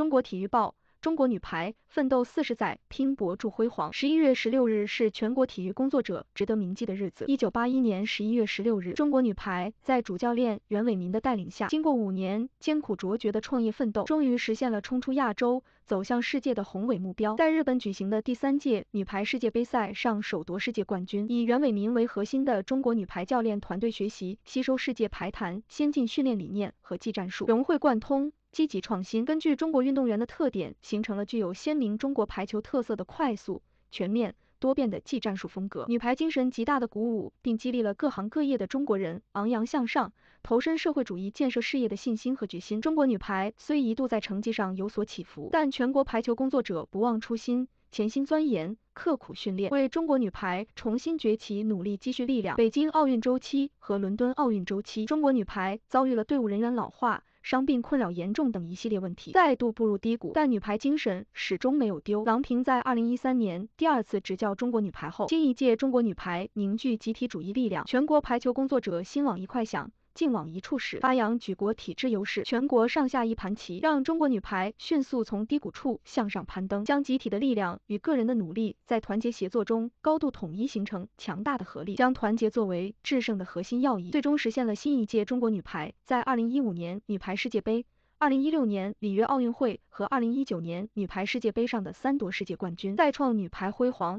中国体育报：中国女排奋斗四十载，拼搏铸辉煌。十一月十六日是全国体育工作者值得铭记的日子。一九八一年十一月十六日，中国女排在主教练袁伟民的带领下，经过五年艰苦卓绝的创业奋斗，终于实现了冲出亚洲、走向世界的宏伟目标。在日本举行的第三届女排世界杯赛上，首夺世界冠军。以袁伟民为核心的中国女排教练团队学习、吸收世界排坛先进训练理念和技战术，融会贯通。积极创新，根据中国运动员的特点，形成了具有鲜明中国排球特色的快速、全面、多变的技战术风格。女排精神极大的鼓舞并激励了各行各业的中国人昂扬向上，投身社会主义建设事业的信心和决心。中国女排虽一度在成绩上有所起伏，但全国排球工作者不忘初心，潜心钻研，刻苦训练，为中国女排重新崛起努力积蓄力量。北京奥运周期和伦敦奥运周期，中国女排遭遇了队伍人员老化。伤病困扰严重等一系列问题，再度步入低谷，但女排精神始终没有丢。郎平在2013年第二次执教中国女排后，新一届中国女排凝聚集体主义力量，全国排球工作者心往一块想。劲往一处使，发扬举国体制优势，全国上下一盘棋，让中国女排迅速从低谷处向上攀登，将集体的力量与个人的努力在团结协作中高度统一，形成强大的合力，将团结作为制胜的核心要义，最终实现了新一届中国女排在二零一五年女排世界杯、二零一六年里约奥运会和二零一九年女排世界杯上的三夺世界冠军，再创女排辉煌。